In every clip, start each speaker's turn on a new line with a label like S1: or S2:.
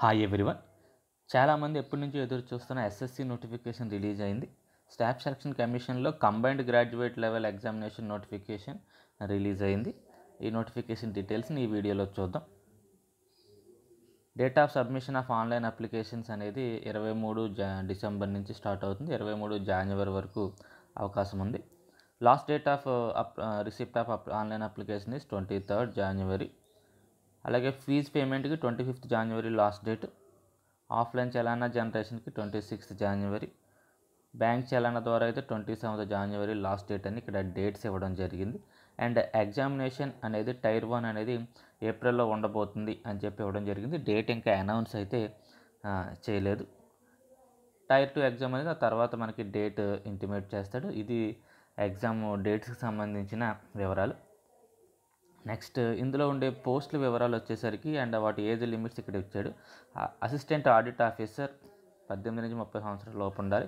S1: hi everyone చాలామంది ఎప్పటి నుంచో ఎదురు చూస్తున్న ఎస్ఎస్సి నోటిఫికేషన్ రిలీజ్ అయింది స్టాఫ్ సెలక్షన్ కమిషన్లో combined graduate level examination notification release అయింది ఈ నోటిఫికేషన్ డీటెయిల్స్ని ఈ వీడియోలో చూద్దాం date of submission of online applications అనేది ఇరవై మూడు జా డిసెంబర్ నుంచి స్టార్ట్ అవుతుంది ఇరవై మూడు జాన్వరి వరకు అవకాశం ఉంది last date of up receipt of online application is twenty third January అలాగే ఫీజ్ పేమెంట్కి twenty fifth January last date offline చలానా జనరేషన్కి ట్వంటీ సిక్స్త్ జనవరి బ్యాంక్ చలానా ద్వారా అయితే twenty seventh January last date అని ఇక్కడ డేట్స్ ఇవ్వడం జరిగింది అండ్ ఎగ్జామినేషన్ అనేది టైర్ వన్ అనేది ఏప్రిల్లో ఉండబోతుంది అని చెప్పి ఇవ్వడం జరిగింది డేట్ ఇంకా అనౌన్స్ అయితే చేయలేదు టైర్ టూ ఎగ్జామ్ అనేది ఆ తర్వాత మనకి డేట్ ఇంటిమేట్ చేస్తాడు ఇది ఎగ్జామ్ డేట్స్కి సంబంధించిన వివరాలు నెక్స్ట్ ఇందులో ఉండే పోస్టుల వివరాలు వచ్చేసరికి అండ్ వాటి ఏజ్ లిమిట్స్ ఇక్కడ ఇచ్చాడు అసిస్టెంట్ ఆడిట్ ఆఫీసర్ పద్దెనిమిది నుంచి ముప్పై సంవత్సరాల లోపు ఉండాలి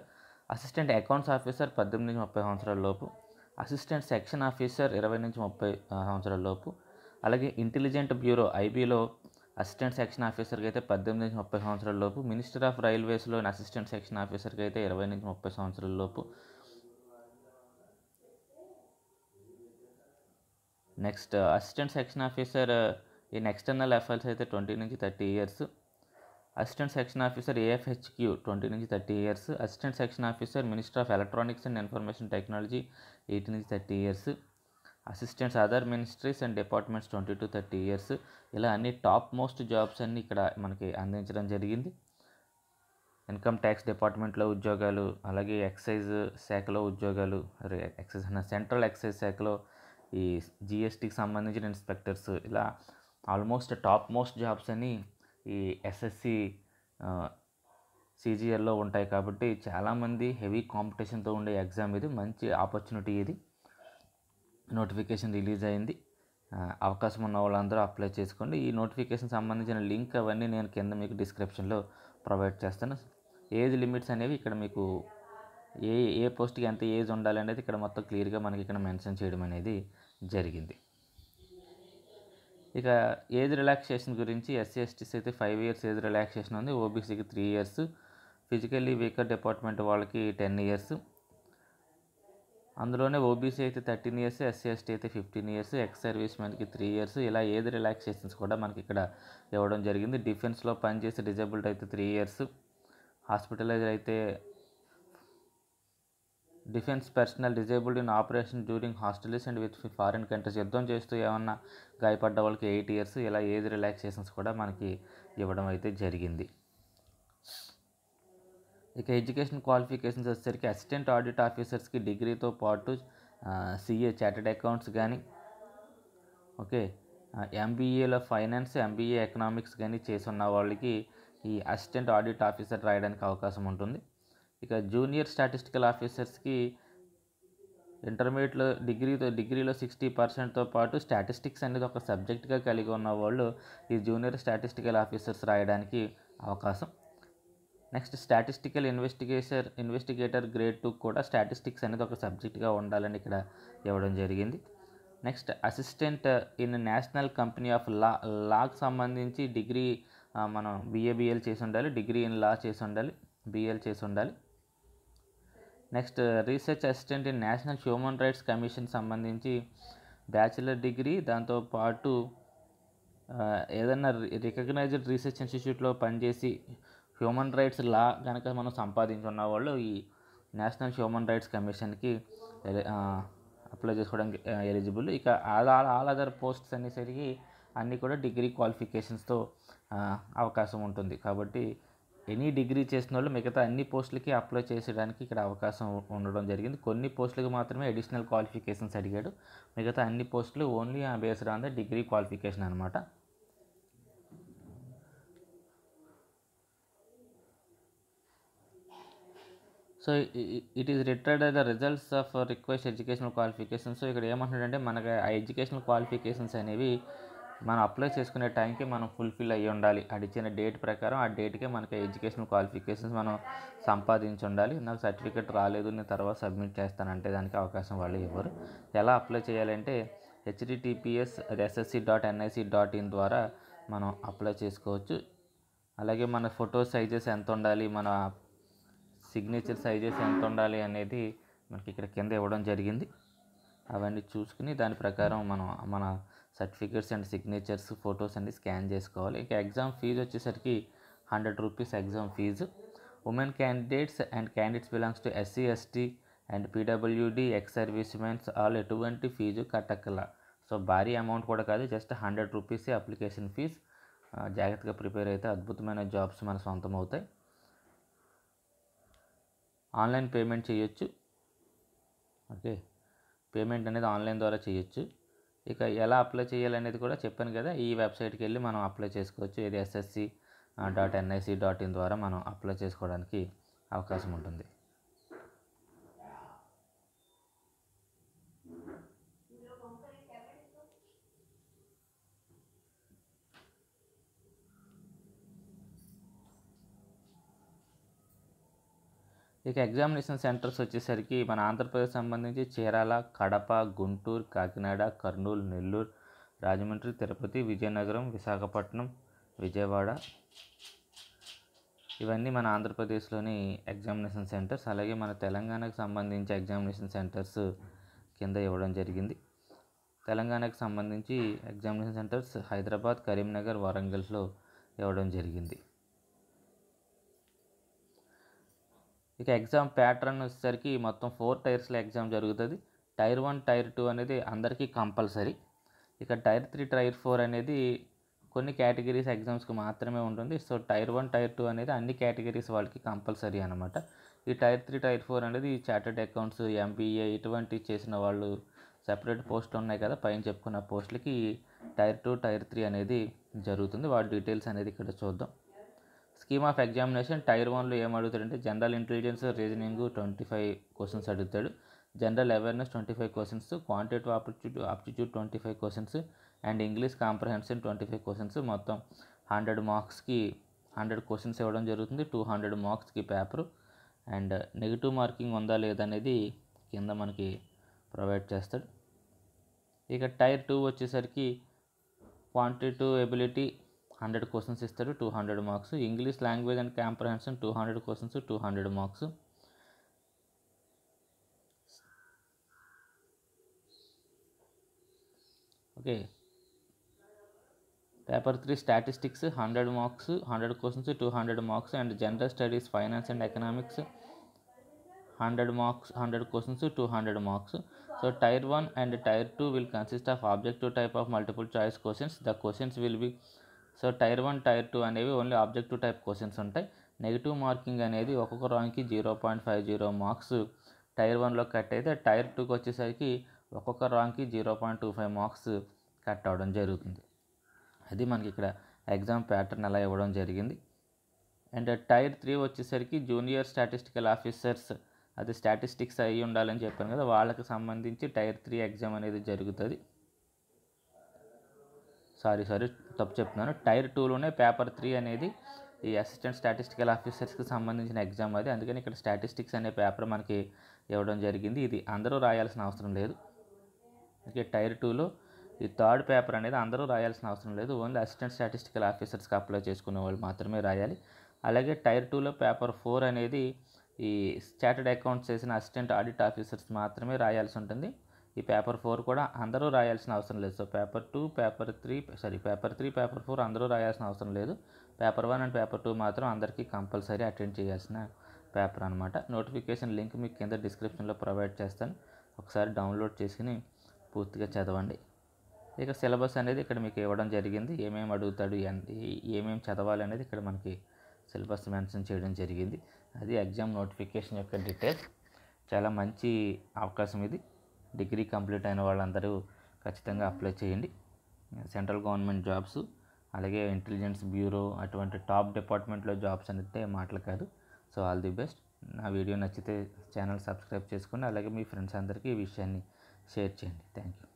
S1: అసిస్టెంట్ అకౌంట్స్ ఆఫీసర్ పద్దెనిమిది నుంచి ముప్పై సంవత్సరాల లోపు అసిస్టెంట్ సెక్షన్ ఆఫీసర్ ఇరవై నుంచి ముప్పై సంవత్సరాల లోపు అలాగే ఇంటెలిజెంట్ బ్యూరో ఐబీలో అసిస్టెంట్ సెక్షన్ ఆఫీసర్కి అయితే పద్దెనిమిది నుంచి ముప్పై సంవత్సరాల లోపు మినిస్టర్ ఆఫ్ రైల్వేస్లోని అసిస్టెంట్ సెక్షన్ ఆఫీసర్కి అయితే ఇరవై నుంచి ముప్పై సంవత్సరాల లోపు next assistant section officer in external affairs అయితే ట్వంటీ నుంచి thirty years assistant section officer AFHQ twenty నుంచి thirty years assistant section officer minister of electronics and information technology eighty నుంచి thirty years assistants other ministries and departments twenty to thirty years ఇలా అన్ని top most jobs అన్నీ ఇక్కడ మనకి అందించడం జరిగింది income tax డిపార్ట్మెంట్లో ఉద్యోగాలు అలాగే ఎక్సైజ్ శాఖలో ఉద్యోగాలు ఎక్సైజ్ అన్న సెంట్రల్ ఎక్సైజ్ శాఖలో ఈ జిఎస్టికి సంబంధించిన ఇన్స్పెక్టర్స్ ఇలా ఆల్మోస్ట్ టాప్ మోస్ట్ జాబ్స్ అని ఈ ఎస్ఎస్సి సిజిఎల్లో ఉంటాయి కాబట్టి చాలామంది హెవీ కాంపిటీషన్తో ఉండే ఎగ్జామ్ ఇది మంచి ఆపర్చునిటీ ఇది నోటిఫికేషన్ రిలీజ్ అయింది అవకాశం ఉన్న వాళ్ళందరూ అప్లై చేసుకోండి ఈ నోటిఫికేషన్ సంబంధించిన లింక్ అవన్నీ నేను కింద మీకు డిస్క్రిప్షన్లో ప్రొవైడ్ చేస్తాను ఏజ్ లిమిట్స్ అనేవి ఇక్కడ మీకు ఏ ఏ పోస్ట్కి ఎంత ఏజ్ ఉండాలి అనేది ఇక్కడ మొత్తం క్లియర్గా మనకి ఇక్కడ మెన్షన్ చేయడం అనేది జరిగింది ఇక ఏజ్ రిలాక్సేషన్ గురించి ఎస్సీ ఎస్టీస్ అయితే ఫైవ్ ఇయర్స్ ఏజ్ రిలాక్సేషన్ ఉంది ఓబీసీకి three years physically weaker department వాళ్ళకి టెన్ ఇయర్స్ అందులోనే ఓబీసీ అయితే థర్టీన్ ఇయర్స్ ఎస్సీ ఎస్టీ అయితే ఫిఫ్టీన్ ఇయర్స్ ఎక్స్ సర్వీస్ మెన్కి త్రీ ఇయర్స్ ఇలా ఏజ్ రిలాక్సేషన్స్ కూడా మనకి ఇక్కడ ఇవ్వడం జరిగింది డిఫెన్స్లో పనిచేసి డిజబుల్డ్ అయితే త్రీ ఇయర్స్ హాస్పిటలైజ్ అయితే defence personnel disabled in operation during hostilities and with foreign countries యుద్ధం చేస్తూ ఏమన్నా గాయపడ్డ వాళ్ళకి ఎయిట్ ఇయర్స్ ఇలా ఏజ్ రిలాక్సేషన్స్ కూడా మనకి ఇవ్వడం అయితే జరిగింది ఇక ఎడ్యుకేషన్ క్వాలిఫికేషన్స్ వచ్చేసరికి అసిస్టెంట్ ఆడిట్ ఆఫీసర్స్కి డిగ్రీతో పాటు సిఏ చార్టెడ్ అకౌంట్స్ కానీ ఓకే ఎంబీఏలో ఫైనాన్స్ ఎంబీఏ ఎకనామిక్స్ కానీ చేసి ఉన్న వాళ్ళకి ఈ అసిస్టెంట్ ఆడిట్ ఆఫీసర్ రాయడానికి అవకాశం ఉంటుంది ఇక జూనియర్ స్టాటిస్టికల్ ఆఫీసర్స్కి ఇంటర్మీడియట్లో డిగ్రీతో డిగ్రీలో సిక్స్టీ పర్సెంట్తో పాటు స్టాటిస్టిక్స్ అనేది ఒక సబ్జెక్ట్గా కలిగి ఉన్న వాళ్ళు ఈ జూనియర్ స్టాటిస్టికల్ ఆఫీసర్స్ రాయడానికి అవకాశం next statistical investigation investigator grade two కూడా స్టాటిస్టిక్స్ అనేది ఒక సబ్జెక్ట్గా ఉండాలని ఇక్కడ ఇవ్వడం జరిగింది next assistant in national company of law లాకు సంబంధించి డిగ్రీ మనం బిఏబిఎల్ చేసి ఉండాలి డిగ్రీ ఇన్ లా చేసి ఉండాలి బిఎల్ చేసి ఉండాలి next research assistant in national human rights commission సంబంధించి బ్యాచిలర్ డిగ్రీ దాంతో పాటు ఏదన్నా రికగ్నైజ్డ్ రీసెర్చ్ ఇన్స్టిట్యూట్లో పనిచేసి హ్యూమన్ రైట్స్ లా కనుక మనం సంపాదించున్న వాళ్ళు ఈ నేషనల్ హ్యూమన్ రైట్స్ కమిషన్కి అప్లై చేసుకోవడానికి ఎలిజిబుల్ ఇక all all all other posts అనేసరికి అన్నీ కూడా డిగ్రీ క్వాలిఫికేషన్స్తో అవకాశం ఉంటుంది కాబట్టి ఎనీ డిగ్రీ చేసిన వాళ్ళు మిగతా అన్ని పోస్టులకి అప్లై చేసేయడానికి ఇక్కడ అవకాశం ఉండడం జరిగింది కొన్ని పోస్టులకు మాత్రమే అడిషనల్ క్వాలిఫికేషన్స్ అడిగాడు మిగతా అన్ని పోస్టులు ఓన్లీ ఆ based on the degree qualification అనమాట so it is required the results of request educational qualification so ఇక్కడ ఏమంటున్నాడంటే మనకి ఆ ఎడ్యుకేషనల్ క్వాలిఫికేషన్స్ అనేవి మనం అప్లై చేసుకునే టైంకి మనం ఫుల్ఫిల్ అయ్యి ఉండాలి అది ఇచ్చిన డేట్ ప్రకారం ఆ డేట్కే మనకి ఎడ్యుకేషన్ క్వాలిఫికేషన్స్ మనం సంపాదించి ఉండాలి నాకు సర్టిఫికేట్ రాలేదు నేను తర్వాత సబ్మిట్ చేస్తానంటే దానికి అవకాశం వాళ్ళు ఇవ్వరు ఎలా అప్లై చేయాలంటే హెచ్డిటిపిఎస్ అది SSC dot NIC dot in ద్వారా మనం అప్లై చేసుకోవచ్చు అలాగే మన ఫోటో సైజెస్ ఎంత ఉండాలి మన సిగ్నేచర్ సైజెస్ ఎంత ఉండాలి అనేది మనకి ఇక్కడ కింద ఇవ్వడం జరిగింది అవన్నీ చూసుకుని దాని ప్రకారం మనం మన సర్టిఫికేట్స్ అండ్ సిగ్నేచర్స్ ఫొటోస్ అన్ని స్కాన్ చేసుకోవాలి ఇంకా ఎగ్జామ్ ఫీజు వచ్చేసరికి hundred rupees exam fee women candidates and candidates belongs to SC ST and PWD ex service mens all ఎటువంటి ఫీజు కట్టక్కల సో భారీ అమౌంట్ కూడా కాదు just hundred rupees application fee జాగ్రత్తగా ప్రిపేర్ అయితే అద్భుతమైన జాబ్స్ మన సొంతం అవుతాయి ఆన్లైన్ పేమెంట్ చేయొచ్చు ఓకే పేమెంట్ అనేది ఆన్లైన్ ద్వారా చేయొచ్చు ఇక ఎలా అప్లై చేయాలనేది కూడా చెప్పాను కదా ఈ వెబ్సైట్కి వెళ్ళి మనం అప్లై చేసుకోవచ్చు ఇది SSC dot NIC dot in ద్వారా మనం అప్లై చేసుకోవడానికి అవకాశం ఉంటుంది ఇక ఎగ్జామినేషన్ సెంటర్స్ వచ్చేసరికి మన ఆంధ్రప్రదేశ్ సంబంధించి చీరాల కడప గుంటూరు కాకినాడ కర్నూలు నెల్లూరు రాజమండ్రి తిరుపతి విజయనగరం విశాఖపట్నం విజయవాడ ఇవన్నీ మన ఆంధ్రప్రదేశ్లోని ఎగ్జామినేషన్ సెంటర్స్ అలాగే మన తెలంగాణకు సంబంధించి ఎగ్జామినేషన్ సెంటర్స్ కింద ఇవ్వడం జరిగింది తెలంగాణకు సంబంధించి ఎగ్జామినేషన్ సెంటర్స్ హైదరాబాద్ కరీంనగర్ వరంగల్లో ఇవ్వడం జరిగింది ఇక ఎగ్జామ్ ప్యాటర్న్ వచ్చేసరికి మొత్తం ఫోర్ టైర్స్లో ఎగ్జామ్ జరుగుతుంది టైర్ వన్ టైర్ టూ అనేది అందరికీ కంపల్సరీ ఇక టైర్ త్రీ టైర్ ఫోర్ అనేది కొన్ని కేటగిరీస్ ఎగ్జామ్స్కి మాత్రమే ఉంటుంది so tier one tier two అనేది అన్ని కేటగిరీస్ వాళ్ళకి కంపల్సరీ అనమాట ఈ టైర్ త్రీ టైర్ ఫోర్ అనేది చార్టెడ్ అకౌంట్స్ ఎంబీఏ ఇటువంటి చేసిన వాళ్ళు సెపరేట్ పోస్ట్ ఉన్నాయి కదా పైన చెప్పుకున్న పోస్టులకి టైర్ టూ టైర్ త్రీ అనేది జరుగుతుంది వాటి డీటెయిల్స్ అనేది ఇక్కడ చూద్దాం స్కీమ్ ఆఫ్ ఎగ్జామినేషన్ టైర్ వన్లో ఏం అడుగుతాడంటే general intelligence reasoning twenty five questions అడుగుతాడు general awareness twenty five questions quantity aptitude aptitude twenty five questions and English comprehension twenty five questions మొత్తం హండ్రెడ్ మార్క్స్కి హండ్రెడ్ క్వశ్చన్స్ ఇవ్వడం జరుగుతుంది టూ హండ్రెడ్ మార్క్స్కి paper and negative marking ఉందా లేదనేది కింద మనకి ప్రొవైడ్ చేస్తాడు ఇక టైర్ టూ వచ్చేసరికి క్వాంటిటీ ఎబిలిటీ हंड्रेड क्वेश्चन इतना two hundred marks English language and comprehension two hundred question two hundred marks okay paper three statistics hundred marks hundred question two hundred marks and general study finance and economic hundred marks hundred question two hundred marks so tier one and tier two will consist of objective type of multiple choice question the question will be so tier one tier two అనేవి only objective type questions ఉంటాయి negative marking అనేది ఒక్కొక్క ర్యాంక్కి zero point five zero marks tier వన్లో cut అయితే tyre టూకి వచ్చేసరికి ఒక్కొక్క రాంగ్కి zero point two five marks cut అవ్వడం జరుగుతుంది అది మనకి ఇక్కడ ఎగ్జామ్ ప్యాటర్న్ అలా ఇవ్వడం జరిగింది అండ్ టైర్ త్రీ వచ్చేసరికి జూనియర్ స్టాటిస్టికల్ ఆఫీసర్స్ అది స్టాటిస్టిక్స్ అయ్యి ఉండాలని చెప్పాను కదా వాళ్ళకి సంబంధించి టైర్ త్రీ ఎగ్జామ్ అనేది జరుగుతుంది సారీ సారీ తప్పు చెప్తున్నాను టైర్ టూలోనే పేపర్ త్రీ అనేది ఈ అసిస్టెంట్ స్టాటిస్టికల్ ఆఫీసర్స్కి సంబంధించిన ఎగ్జామ్ అది అందుకని ఇక్కడ స్టాటిస్టిక్స్ అనే పేపర్ మనకి ఇవ్వడం జరిగింది ఇది అందరూ రాయాల్సిన అవసరం లేదు ఓకే టైర్ టూలో ఈ థర్డ్ పేపర్ అనేది అందరూ రాయాల్సిన అవసరం లేదు ఓన్లీ అసిస్టెంట్ స్టాటిస్టికల్ ఆఫీసర్స్కి అప్లై చేసుకునే వాళ్ళు మాత్రమే రాయాలి అలాగే టైర్ టూలో పేపర్ ఫోర్ అనేది ఈ స్టాటర్డ్ అకౌంట్స్ చేసిన అసిస్టెంట్ ఆడిట్ ఆఫీసర్స్ మాత్రమే రాయాల్సి ఉంటుంది ఈ పేపర్ ఫోర్ కూడా అందరూ రాయాల్సిన అవసరం లేదు so paper two paper three sorry paper three paper four అందరూ రాయాల్సిన అవసరం లేదు paper one and paper two మాత్రం అందరికీ కంపల్సరీ అటెండ్ చేయాల్సిన పేపర్ అనమాట నోటిఫికేషన్ లింక్ మీకు కింద డిస్క్రిప్షన్లో ప్రొవైడ్ చేస్తాను ఒకసారి డౌన్లోడ్ చేసుకుని పూర్తిగా చదవండి ఇక సిలబస్ అనేది ఇక్కడ మీకు ఇవ్వడం జరిగింది ఏమేమి అడుగుతాడు ఏమేమి చదవాలి అనేది ఇక్కడ మనకి సిలబస్ మెన్షన్ చేయడం జరిగింది అది ఎగ్జామ్ నోటిఫికేషన్ యొక్క డీటెయిల్స్ చాలా మంచి అవకాశం ఇది డిగ్రీ కంప్లీట్ అయిన వాళ్ళందరూ ఖచ్చితంగా అప్లై చేయండి సెంట్రల్ గవర్నమెంట్ జాబ్స్ అలాగే ఇంటెలిజెన్స్ బ్యూరో అటువంటి టాప్ డిపార్ట్మెంట్లో జాబ్స్ అనేది మాటలు కాదు సో ఆల్ ది బెస్ట్ నా వీడియో నచ్చితే ఛానల్ సబ్స్క్రైబ్ చేసుకుని అలాగే మీ ఫ్రెండ్స్ అందరికీ ఈ విషయాన్ని షేర్ చేయండి థ్యాంక్ యూ